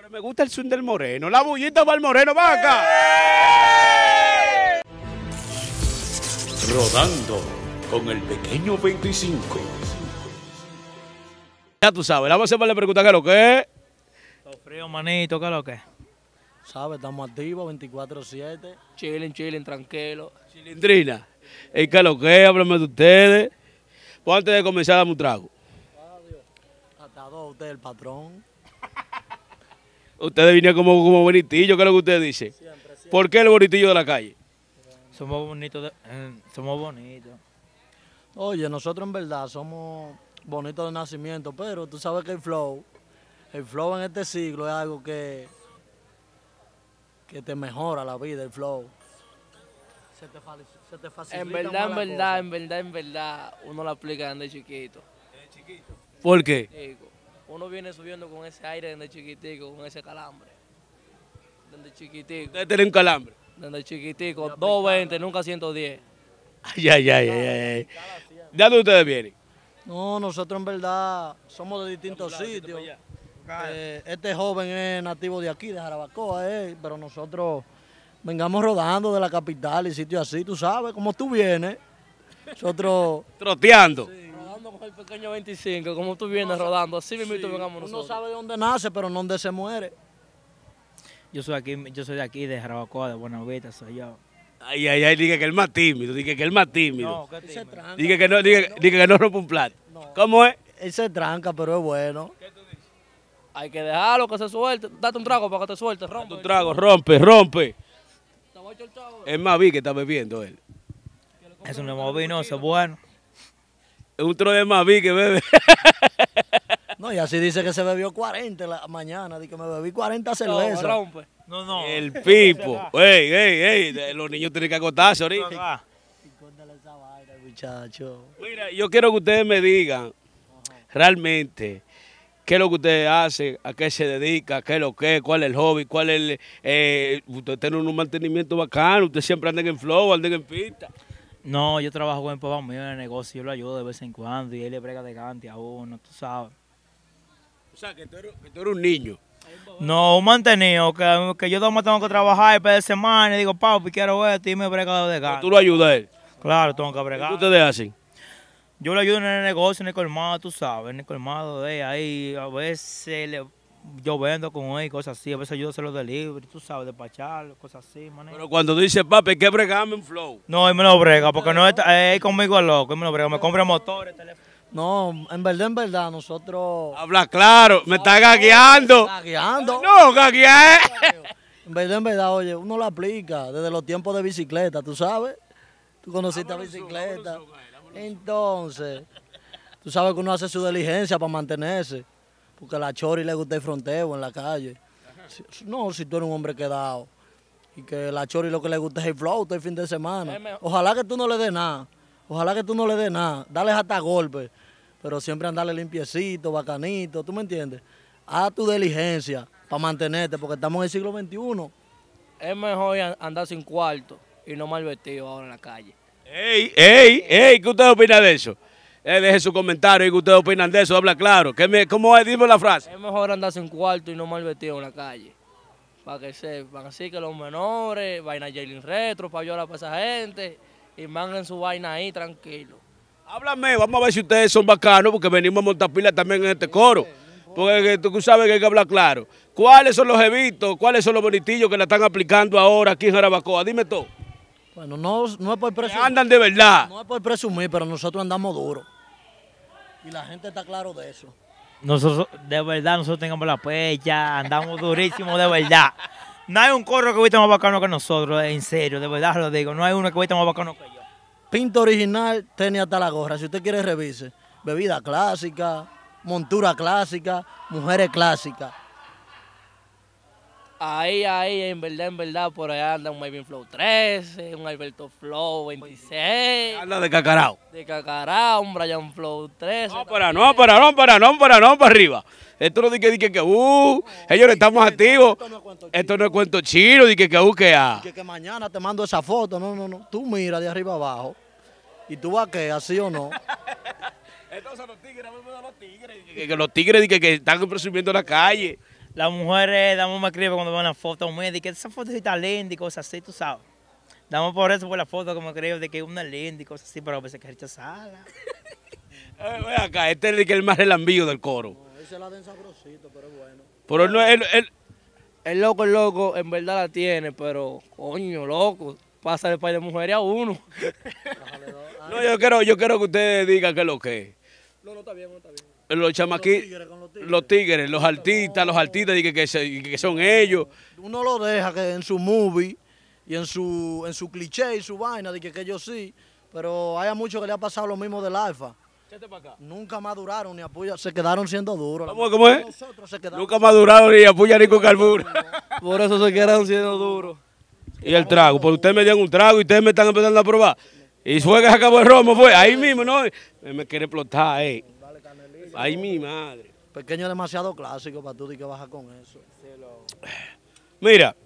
Pero me gusta el swing del moreno. La bullita para el moreno, va acá. Rodando con el pequeño 25. Ya tú sabes, vamos a hacer la pregunta, ¿qué es lo que es? Los manito, ¿qué es lo que es? ¿Sabes? Estamos activos 24-7. Chilen, chilen, tranquilo. Cilindrina. ¿Y eh, qué es lo que Háblame de ustedes. Pues antes de comenzar, dame un trago. Adiós. Hasta dos, usted el patrón. Ustedes vinieron como, como bonitillo, ¿qué es lo que usted dice Siempre, ¿Por qué el bonitillo de la calle? Somos bonitos, eh, somos bonitos. Oye, nosotros en verdad somos bonitos de nacimiento, pero tú sabes que el flow, el flow en este siglo es algo que, que te mejora la vida, el flow. Se te, se te facilita. En verdad, en verdad, en verdad, en verdad, uno lo aplica desde chiquito. ¿Desde chiquito? ¿Por qué? uno viene subiendo con ese aire desde chiquitico, con ese calambre. Desde chiquitico. ¿Usted tiene un calambre? Desde chiquitico, 220, nunca 110. Ay, ay, ay, ay, ay. ¿De dónde ustedes vienen? No, nosotros en verdad somos de distintos sitios. Eh, este joven es nativo de aquí, de Jarabacoa, eh, pero nosotros vengamos rodando de la capital y sitios así, tú sabes, como tú vienes. Nosotros... Troteando pequeño 25, como tú vienes rodando, así mismo sí, sabe de dónde nace, pero no dónde se muere. Yo soy aquí, yo soy de aquí, de Jarabacoa, de Buenavista, soy yo. Ay, ay, ay, diga que el más tímido, dije que el más tímido. No, tranca. que no, diga, que no rompe un plato. ¿Cómo es? Él se tranca, pero es bueno. ¿Qué tú dices? Hay que dejarlo que se suelte. Date un trago para que te suelte, rompe. un trago, rompe, rompe. Es más vi que está bebiendo él. Es un nuevo vino, es bueno un tro de vi que bebe. No, y así dice que se bebió 40 la mañana, dice que me bebí 40 cervezas. No, pues. No, no. El pipo. ey, ey, ey, los niños tienen que acostarse ahorita. esa vaina, muchacho. Mira, yo quiero que ustedes me digan realmente qué es lo que ustedes hacen, a qué se dedica, qué es lo que cuál es el hobby, cuál es el... Eh, usted tiene un mantenimiento bacano, usted siempre andan en flow, andan en pista. No, yo trabajo con el papá mío en el negocio, yo lo ayudo de vez en cuando y él le brega de gante a uno, tú sabes. O sea, que tú eres, que tú eres un niño. No, un mantenido, que, que yo también tengo que trabajar el de semana y digo, papi, quiero esto y me brega de gante. ¿Tú lo ayudas a él? Claro, tengo que bregar. ¿Qué ustedes hacen? Yo lo ayudo en el negocio, en el colmado, tú sabes, en el colmado de ahí, a veces le yo vendo con él cosas así. A veces yo se los delivery, tú sabes, despacharlo, cosas así, Pero cuando tú dices, papi, hay que bregarme un flow. No, él me lo brega, porque no está, él eh, conmigo es loco, él me lo brega. Me compra motores, teléfono. No, en verdad, en verdad, nosotros... Habla claro, me está gagueando. Gagueando. No, gagueé. Eh. En verdad, en verdad, oye, uno lo aplica desde los tiempos de bicicleta, tú sabes. Tú conociste ah, la bicicleta. Entonces, tú sabes que uno hace su diligencia para mantenerse porque a la Chori le gusta el fronteo en la calle. No, si tú eres un hombre quedado y que la Chori lo que le gusta es el flow el fin de semana. Ojalá que tú no le des nada, ojalá que tú no le des nada, dale hasta golpes. pero siempre andale limpiecito, bacanito, ¿tú me entiendes? Haz tu diligencia para mantenerte, porque estamos en el siglo XXI. Es mejor andar sin cuarto y no mal vestido ahora en la calle. ¡Ey, ey, ey! ¿Qué usted opina de eso? Eh, deje su comentario y que ustedes opinan de eso, habla claro. ¿Qué me, ¿Cómo es? Dime la frase. Es mejor andarse en cuarto y no mal vestido en la calle. Para que sepan, así que los menores, vaina Jalen Retro, para llorar para esa gente y manguen su vaina ahí tranquilo. Háblame, vamos a ver si ustedes son bacanos porque venimos a montar pila también en este coro. Porque tú sabes que hay que hablar claro. ¿Cuáles son los evitos, cuáles son los bonitillos que la están aplicando ahora aquí en Jarabacoa? Dime todo. Bueno, no, es por presumir. Andan de verdad. No es por presumir, pero nosotros andamos duro. Y la gente está claro de eso. Nosotros, de verdad, nosotros tengamos la pecha, andamos durísimo, de verdad. No hay un corro que viste más bacano que nosotros, en serio, de verdad lo digo. No hay uno que viste más bacano que yo. Pinto original, tenía hasta la gorra. Si usted quiere, revise. Bebida clásica, montura clásica, mujeres clásicas. Ahí, ahí, en verdad, en verdad, por allá anda un Maybin Flow 13, un Alberto Flow 26. Habla de Cacarao. De Cacarao, un Brian Flow 13. No, para, no, para, no, para, no, para, no, para arriba. Esto no es que, que, que, uh, ellos estamos activos. Esto no es cuento chino, dique que, que, uh, que, ah. Que, que mañana te mando esa foto, no, no, no. Tú mira de arriba abajo y tú vas que, así o no. Entonces los tigres, los tigres. Que, los tigres, que, que están presumiendo la calle. Las mujeres damos más crítica cuando ven una foto muy de que esa foto está linda y cosas así, tú sabes. Damos por eso por la foto como creo de que es una linda y cosas así, pero a veces que es rechazada. Eh, ven acá, este es el más relambillo del coro. No, es la den sabrosito, pero bueno. Pero él no él, el loco, el loco, en verdad la tiene, pero coño, loco, pasa de par de mujeres a uno. no, yo quiero, yo quiero que ustedes digan qué es lo que es. No, no está bien, no está bien los aquí, los tigres, los artistas, los artistas, y que, son ellos. Uno lo deja que en su movie y en su en su cliché y su vaina, de que, ellos sí, pero haya mucho que le ha pasado lo mismo del alfa. Acá. Nunca maduraron ni apoya se quedaron siendo duros. ¿Cómo, es? Nosotros se Nunca maduraron ni apoya ni con carbura. Por eso se quedaron siendo duros. Y el trago, porque ustedes me dieron un trago y ustedes me están empezando a probar. Y fue que se acabó el romo, fue ahí mismo, ¿no? me quiere explotar, eh. Ay, mi madre. Pequeño demasiado clásico para tú de que baja con eso. Mira,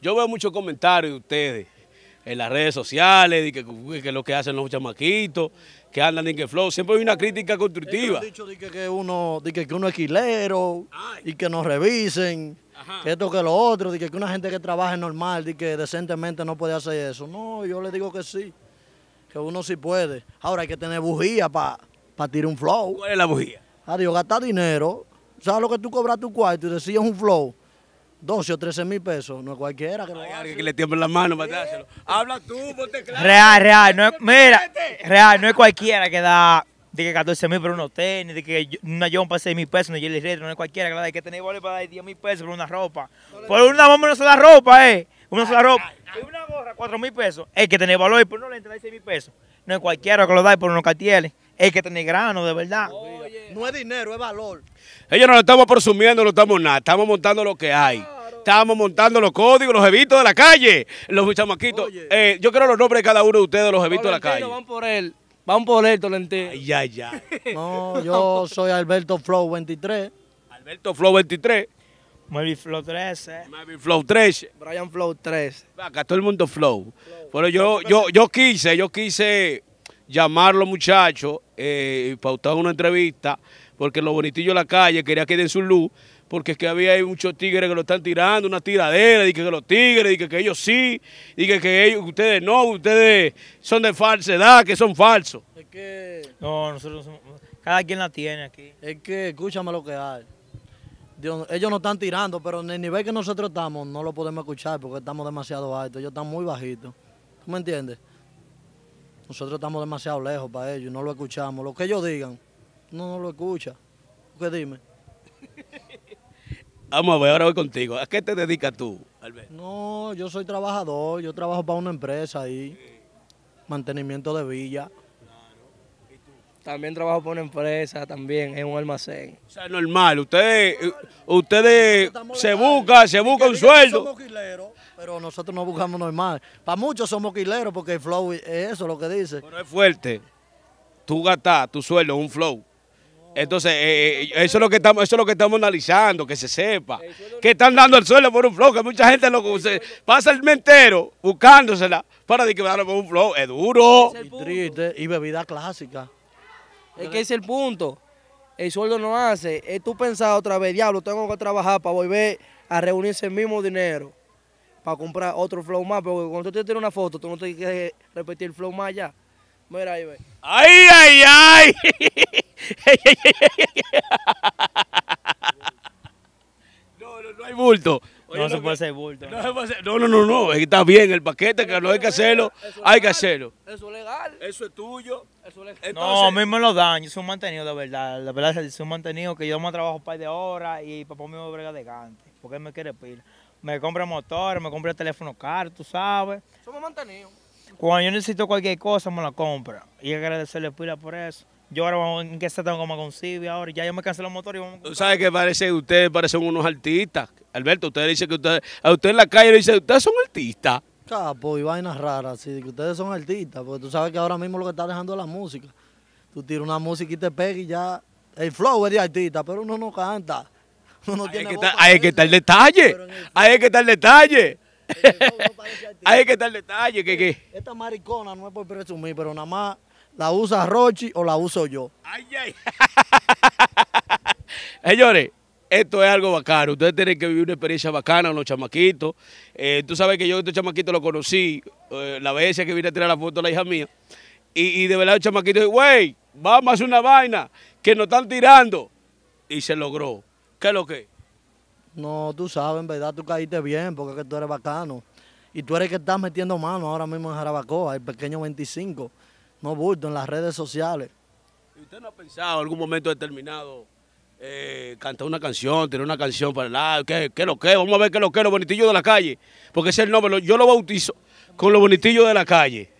yo veo muchos comentarios de ustedes en las redes sociales, de que, lo que hacen los chamaquitos, que andan en que flow. Siempre hay una crítica constructiva. Ellos han dicho que, uno, de que, que uno es y que nos revisen, que esto que lo otro, de que, una gente que trabaje normal, de que decentemente no puede hacer eso. No, yo le digo que sí, que uno sí puede. Ahora hay que tener bujía para para tirar un flow. ¿Cuál es la bujía? Adiós, gastar dinero. ¿Sabes lo que tú cobras tu cuarto y decías un flow? 12 o 13 mil pesos, no es cualquiera que lo hace. que le tiemble la mano para dárselo. Habla tú, ponte claro. Real, real, mira, real, no es cualquiera que da 14 mil por unos tenis, de que una jumpa para 6 mil pesos, una Jelly Retro, no es cualquiera que le da, hay que tener valor para dar 10 mil pesos por una ropa. Por una bomba no se da ropa, eh. Una sola ropa. Y una gorra, 4 mil pesos. Hay que tener valor y por no le entra 6 mil pesos. No es cualquiera que lo da por unos carteles. Es que tiene grano, de verdad. No es dinero, es valor. Ellos no lo estamos presumiendo, no estamos nada. Estamos montando lo que hay. Estamos montando los códigos, los evitos de la calle. Los chamaquitos. Eh, yo quiero los nombres de cada uno de ustedes, los evitos de la calle. Van por él. Van por él, Tolentino. Ay, ya, ya. no, yo soy Alberto Flow 23. Alberto Flow 23. Marvin Flow 13. Marvin Flow 13. Brian Flow 13. Acá todo el mundo Flow. Pero yo, yo, yo quise, yo quise llamar a los muchachos eh, una entrevista, porque lo bonitillos de la calle quería que den su luz, porque es que había muchos tigres que lo están tirando, una tiradera, y que, los tigres, y que, ellos sí, y que, que ellos, ustedes no, ustedes son de falsedad, que son falsos. Es que... No, nosotros Cada quien la tiene aquí. Es que escúchame lo que hay. ellos nos están tirando, pero en el nivel que nosotros estamos no lo podemos escuchar porque estamos demasiado altos. Ellos están muy bajitos. ¿Tú me entiendes? Nosotros estamos demasiado lejos para ellos, no lo escuchamos. Lo que ellos digan, no, no lo escucha. ¿Qué dime? Vamos a ver, ahora voy contigo. ¿A qué te dedicas tú, Alberto? No, yo soy trabajador, yo trabajo para una empresa ahí, mantenimiento de villa. También trabajo para una empresa, también en un almacén. O sea, normal, ustedes, eh, ustedes se buscan, se buscan un sueldo. Pero nosotros no buscamos normal. Para muchos somos quileros porque el flow es eso lo que dice. Pero es fuerte. Tú gastas tu sueldo un flow. Entonces, eh, eh, eso es lo que estamos, eso es lo que estamos analizando, que se sepa. Que están dando el sueldo por un flow, que mucha gente lo pasa el mentero buscándosela para a por un flow. Es duro. Es y triste, y bebida clásica. Es que ese es el punto. El sueldo no hace. Eh, tú pensás otra vez, diablo, tengo que trabajar para volver a reunirse el mismo dinero para comprar otro flow más, porque cuando tú tienes una foto, tú no te que repetir el flow más ya. Mira ahí, ve. ¡Ay, ay, ay! no, no, no hay bulto. no se puede hacer bulto. No, no, se puede hacer. no, no, no, no, está bien el paquete, que no hay que hacerlo, hay que hacerlo. Eso es legal. Eso es tuyo. Eso es legal. no, a mí me lo dan, yo soy un mantenido de verdad, la verdad es que es un mantenido que yo me trabajo un par de horas y papá me brega de gante, porque él me quiere pila me compré motores, me compré teléfono caro, tú sabes. Somos mantenidos. Cuando yo necesito cualquier cosa, me la compra. Y agradecerle pila por eso. Yo ahora vamos, en qué se tengo como con ahora, ya yo me cancelé los motores y vamos a comprar. sabes que parece ustedes parecen unos artistas? Alberto, usted dice que usted, a usted en la calle le dice, ustedes son artistas. Capo, y vainas raras, sí, que ustedes son artistas, porque tú sabes que ahora mismo lo que está dejando es la música. Tú tiras una música y te pegas y ya. El flow es de artista, pero uno no canta. Hay que estar, hay que detalle. Hay que estar detalle. Hay que estar detalle. Esta maricona no es por presumir, pero nada más la usa Rochi o la uso yo. Señores, esto es algo bacano. Ustedes tienen que vivir una experiencia bacana con los chamaquitos. Eh, tú sabes que yo estos chamaquitos los conocí eh, la vez que vine a tirar la foto a la hija mía. Y, de verdad los chamaquitos, güey, vamos a hacer una vaina que nos están tirando. Y se logró. ¿Qué es lo que? No, tú sabes, en verdad tú caíste bien porque tú eres bacano. Y tú eres el que estás metiendo mano ahora mismo en Jarabacoa, el pequeño 25. No bulto en las redes sociales. ¿Y usted no ha pensado en algún momento determinado eh, cantar una canción, tener una canción para el lado? ¿qué, es lo que? Vamos a ver qué es lo que, los bonitillos de la calle. Porque ese es el nombre, yo lo bautizo con los bonitillos de la calle.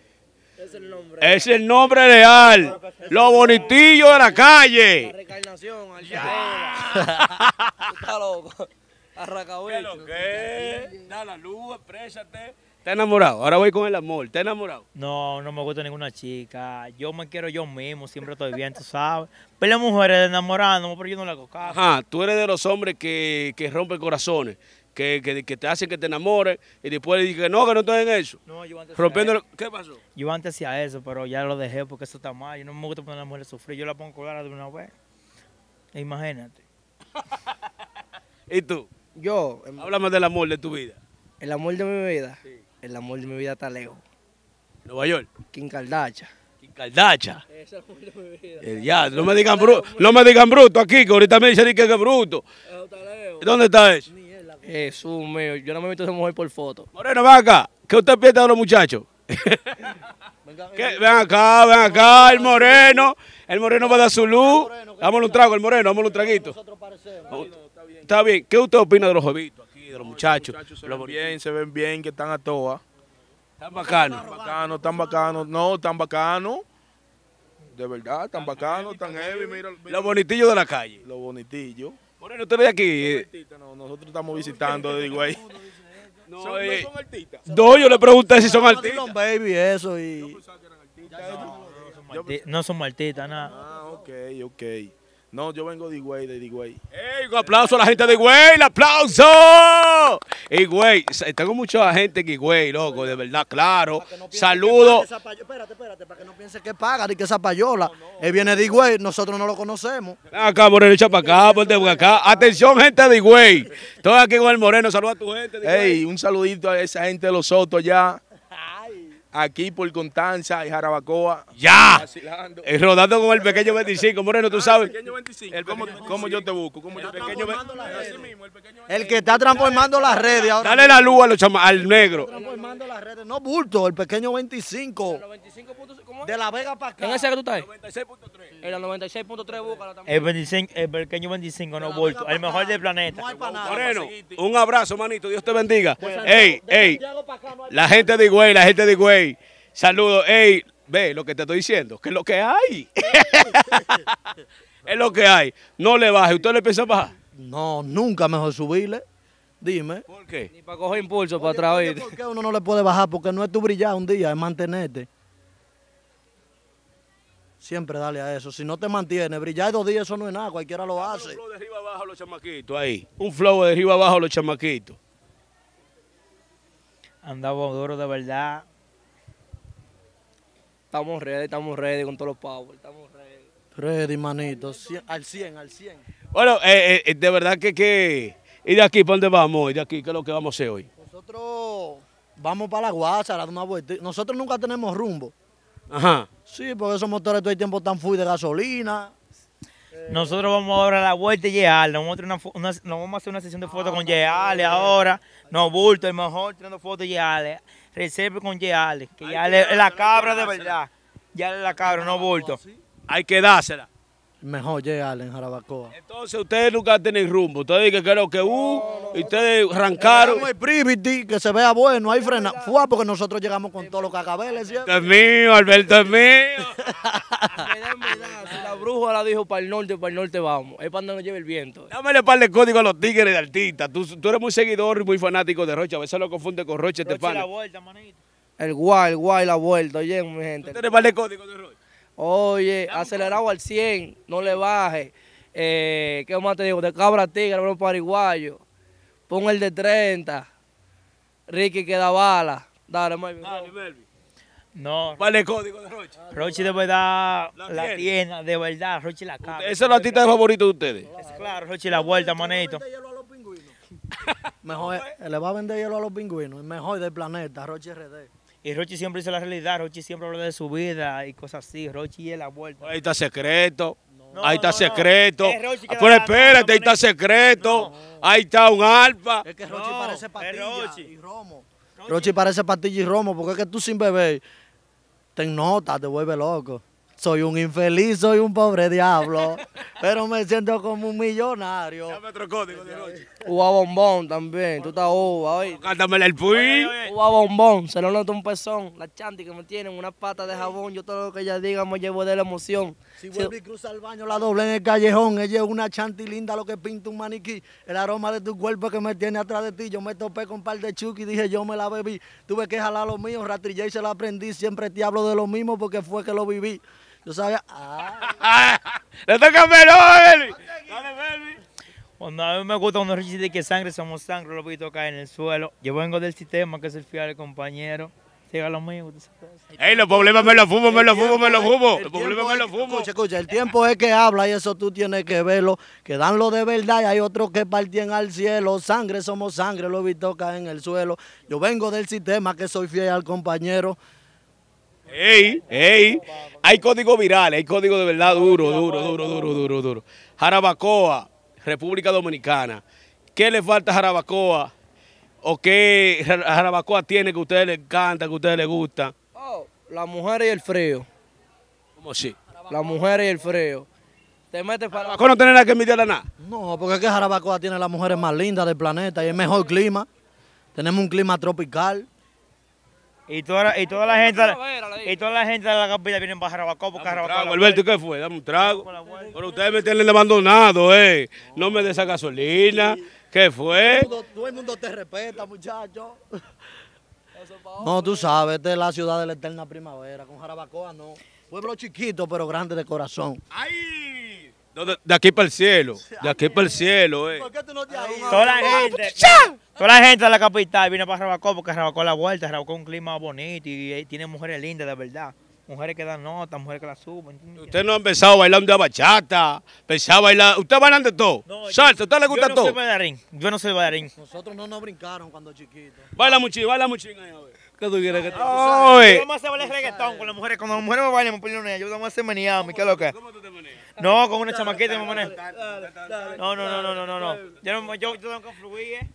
Es el nombre. real. Pues, lo bonitillo de la calle. La reencarnación, Está loco. Arracabuelo. ¿Qué? Da la luz, exprésate. ¿Está enamorado? Ahora voy con el amor. ¿Está enamorado? No, no me gusta ninguna chica. Yo me quiero yo mismo. Siempre estoy bien, tú sabes. Pero las mujeres No, pero yo no la hago caso. Ajá, tú eres de los hombres que, que rompen corazones que, te hacen que te enamores y después le dije que no, que no estoy en eso. No, yo ¿Qué pasó? Yo antes hacía eso, pero ya lo dejé porque eso está mal. Yo no me gusta poner a las mujeres a sufrir. Yo la pongo colgada de una vez. E imagínate. ¿Y tú? Yo. Em, Háblame del amor de tu vida. El amor de mi vida. El amor de mi vida está lejos. Nueva York. Kim Kardashian. Kim Es el amor de mi vida. El ya, no me digan bruto, no me digan bruto aquí, que ahorita me dicen que es bruto. ¿Dónde está eso? Jesús mío, yo no me meto de esa mujer por foto. Moreno, ven acá. ¿Qué usted piensa de los muchachos? ven acá, ven acá, el moreno. El moreno va a dar su luz. Dámosle un trago, el moreno, dámosle un traguito. Está bien. ¿Qué usted opina de los jovitos aquí, de los muchachos? Los bien, se ven bien, que están a toa. Están bacanos. Están bacanos, están bacanos. No, están bacanos. De verdad, tan bacano, tan heavy. Mira, mira, Los bonitillos de la calle. Los bonitillos. Moreno, usted es de aquí. Eh. nosotros estamos visitando, digo ahí. No, ¿Son, eh, no son artistas. No, yo le pregunté si son artistas. Son baby, eso y. Yo que eran artistas. No, no, son artistas, nada. Ah, ok, ok. No, yo vengo de Higüey, de Higüey. ¡Ey, un aplauso a la gente de Higüey! ¡Un aplauso! Higüey, tengo mucha gente en Higüey, loco, de verdad, claro. Saludo. Saludos. Espérate, espérate, para que no piense que paga ni que esa payola. Él viene de Higüey, nosotros no lo conocemos. Acá, Moreno, echa para acá, ponte acá. Atención, gente de Higüey. Estoy aquí con el Moreno, saluda a tu gente Ey, un saludito a esa gente de los Sotos ya! Aquí por Constanza y Jarabacoa. ¡Ya! Vacilando. rodando con el pequeño 25. Moreno, tú ah, sabes. El pequeño 25. El cómo, yo te busco. Cómo yo pequeño el que está transformando las redes ahora. Dale la luz al negro. Transformando No bulto, el pequeño 25. De la Vega para acá. ¿En ese que tú estás? 96.3 el 96.3 búscala también. El, 25, el pequeño 25, no vuelto, El mejor del planeta. Moreno, un abrazo, manito. Dios te bendiga. Pues, ey, ey. la gente de Güey, la gente de Güey. Saludos. Ey, ve lo que te estoy diciendo. Que es lo que hay. es lo que hay. No le baje. ¿Usted le piensa bajar? No, nunca mejor subirle. Dime. ¿Por qué? Ni para coger impulso, para atrás. ¿Por qué uno no le puede bajar? Porque no es tu brillar un día, es mantenerte. Siempre dale a eso. Si no te mantiene, brillar dos días, eso no es nada. Cualquiera lo hace. Un flow de arriba abajo los chamaquitos ahí. Un flow de arriba abajo los chamaquitos. Andamos duro de verdad. Estamos ready, estamos ready con todos los power Estamos ready. Ready, manito. al 100, al 100. Bueno, eh, eh, eh, de verdad que, que... ¿Y de aquí para dónde vamos? ¿Y de aquí qué es lo que vamos a hacer hoy? Nosotros vamos para la Guasa, una vuelta. Nosotros nunca tenemos rumbo. Ajá. Sí, porque esos motores todo el tiempo están full de gasolina. Nosotros vamos ahora a la vuelta y llegar. Nos vamos, a hacer una sesión de fotos con Yeale ahora. No, Bulto, el mejor tirando fotos de Reserve con Yeale. Que ya es la cabra de verdad. ya es la cabra, no Bulto. Hay que dársela. Mejor llega en Jarabacoa. Entonces ustedes nunca tienen rumbo. Ustedes dicen que lo que hubo y ustedes arrancaron. hay privity, que se vea bueno, ahí frena. Fue porque nosotros llegamos con todos los cacabeles. ¿sí? es mío, Alberto es mío. la bruja la dijo para el norte, para el norte vamos. Es para donde nos lleve el viento. le par de código a los tigres de Artista. Tú, eres muy seguidor y muy fanático de Rocha. A veces lo confunde con Rocha, este El guay, el guay, la vuelta, oye, mi gente. ¿Tú tienes par de código de Rocha? Oye, acelerado al 100, no le baje. Eh, ¿Qué más te digo? De cabra tigre, no paraguayo. Pon el de 30. Ricky que da bala. Dale, Mario. Dale, Melvin. No. ¿Cuál es el código de Rochi? Rochi de verdad la, tienda, de verdad, Rochi la cara. ¿Eso es la tita favorito de ustedes. claro, Rochi la vuelta, manito. Mejor, eh, le va a vender hielo a los pingüinos, el mejor del planeta, Rochi RD. Y Rochi siempre dice la realidad, Rochi siempre habla de su vida y cosas así. Rochi y el abuelo. Ahí está secreto. ahí está secreto. Ah, pero espérate, ahí está secreto. Ahí está un alfa. Es que Rochi parece patilla y romo. Rochi. parece patilla y romo, porque es que tú sin beber te nota, te vuelve loco. Soy un infeliz, soy un pobre diablo, pero me siento como un millonario. Dame otro código de noche. Uva bombón también, tú estás uva, hoy. Cántamela el fui. Uva bombón, se lo noto un pezón. La chanti que me tienen, una pata de jabón. Yo todo lo que ella diga me llevo de la emoción. Si, vuelve y cruza el baño, la doble en el callejón. Ella es una chanti linda, lo que pinta un maniquí. El aroma de tu cuerpo que me tiene atrás de ti. Yo me topé con un par de chuki y dije, yo me la bebí. Tuve que jalar lo mío, ratrillé y se la aprendí. Siempre te hablo de lo mismo porque fue que lo viví. Yo sabía. Ah. ¡Le toca a ¡Dale, Belvi! Cuando a mí me gusta cuando Richie dice que sangre somos sangre, lo vi toca en el suelo. Yo vengo del sistema que soy el fiel compañero. Siga lo mío. Ey, los problemas me los fumo, me los fumo, me los fumo. Los problemas me los fumo. Escucha, escucha, el tiempo es que habla y eso tú tienes que verlo. Que dan lo de verdad y hay otros que partían al cielo. Sangre somos sangre, lo vi toca en el suelo. Yo vengo del sistema que soy fiel al compañero. ¡Ey! ¡Ey! Hay código viral, hay código de verdad duro, duro, duro, duro, duro, duro. Jarabacoa, República Dominicana. ¿Qué le falta a Jarabacoa? ¿O qué Jarabacoa tiene que a ustedes les encanta, que a ustedes les gusta? Oh, la mujer y el frío. ¿Cómo sí? La mujer y el frío. Te metes para... Jarabacoa no tiene nada que la nada. No, porque es que Jarabacoa tiene las mujeres más lindas del planeta y el mejor clima. Tenemos un clima tropical. Y toda, la, y toda la gente y toda la gente de la capital viene para Jarabacoa porque Jarabacoa. Alberto, ¿qué fue? Dame un trago. Pero ustedes me tienen abandonado, eh. No me des esa gasolina. ¿Qué fue? Todo, el mundo te respeta, muchacho. No, tú sabes, esta es la ciudad de la eterna primavera. Con Jarabacoa no. Pueblo chiquito, pero grande de corazón. ¡Ay! de, aquí para el cielo. De aquí para el cielo, eh. ¿Por qué tú no te Toda la gente. Toda la gente de la capital viene para Rabacó porque Rabacó la vuelta, Rabacó un clima bonito y eh, tiene mujeres lindas de verdad. Mujeres que dan notas, mujeres que la suben. Usted no ha empezado a bailar un día bachata, pensaba a bailar. ¿Usted bailan de todo? salto a ¿usted le gusta todo? Yo no soy bailarín. Nosotros no nos brincaron cuando chiquitos. Baila muchísimo, baila muchín ¿Qué tú quieres que te Yo vamos a bailar reggaetón con las mujeres. Cuando las mujeres me bailan, me ponen una. Yo vamos a hacer meniame, ¿qué es lo que? ¿Cómo tú te No, con una chamaquita me ponen. No, no, no, no, no, no. Yo, yo tengo que fluir, eh.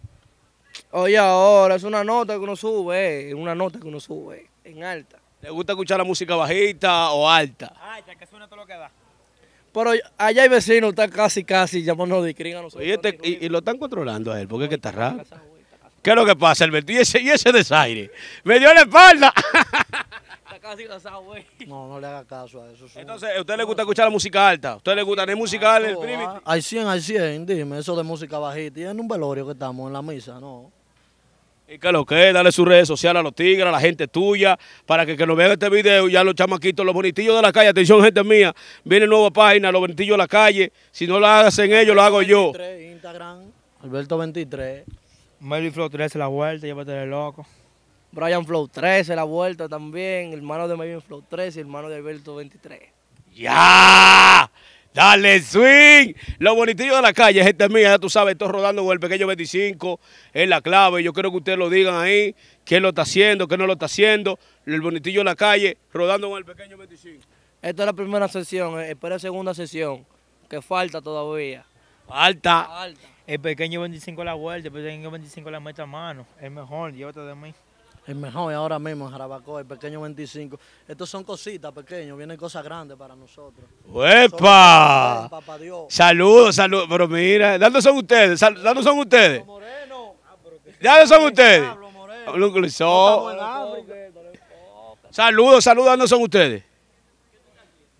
Oye, ahora es una nota que uno sube, es una nota que uno sube, en alta. ¿Le gusta escuchar la música bajita o alta? Alta, que suena todo lo que da. Pero allá hay vecinos, está casi, casi llamándonos de a nosotros. Este, y, este, y, lo están controlando a él, porque es que está raro. ¿Qué es lo que pasa, Alberto? ¿Y ese, y ese desaire? ¡Me dio la espalda! está casi casado, güey. No, no le haga caso a eso. Entonces, ¿a usted le gusta escuchar la música alta? ¿A usted le gusta tener música ah, alta? Hay 100, hay 100, dime, eso de música bajita. Y en un velorio que estamos, en la misa, ¿no? que lo que, dale su redes sociales a los tigres, a la gente tuya, para que, que nos vean este video. Ya los chamaquitos, los bonitillos de la calle, atención, gente mía, viene nueva página, los bonitillos de la calle. Si no lo hacen ellos, lo hago yo. Instagram, Alberto 23. Melvin Flow 13, la vuelta, llévate de loco. Brian Flow 13, la vuelta también. Hermano de Melvin Flow 13, hermano de Alberto 23. ¡Ya! Dale swing. Lo bonitillo de la calle, gente mía, ya tú sabes, estoy rodando con el pequeño 25, es la clave. Yo quiero que ustedes lo digan ahí, quién lo está haciendo, quién no lo está haciendo. El bonitillo de la calle, rodando con el pequeño 25. Esta es la primera sesión, eh, espera segunda sesión, que falta todavía. Falta. El pequeño 25 la vuelta, el pequeño 25 la meta a mano. Es mejor, llévate de mí el mejor ahora mismo en Jarabacoa, el pequeño 25. Estos son cositas pequeños, vienen cosas grandes para nosotros. ¡Uepa! Saludos, saludos. Pero mira, ¿dónde son ustedes? ¿Dónde son ustedes? Ah, ¿Dónde son ustedes? Saludos, saludos, ¿dónde son ustedes?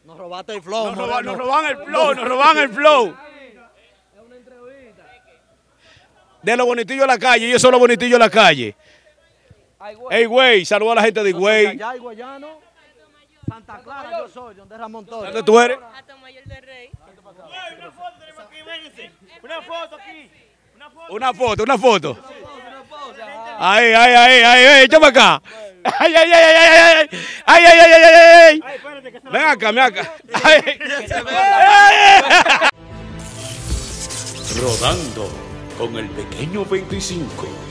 Nos robaste el flow. Nos, nos roban el flow, nos roban el flow. De los bonitillos de la calle, ellos son los bonitillos de la calle. Hey, güey, saluda a la gente de Güey. Santa Clara, yo soy, donde Ramón Torres. ¿Dónde tú eres? Hasta Mayor de Rey. Una foto aquí, Una foto aquí. Una foto, una foto. Ay, Ay, ay, ay, ay, échame acá. Ay, ay, ay, ay, ay, ay, ay, ay, ay, ay, Ven acá, ven acá. Rodando con el pequeño 25.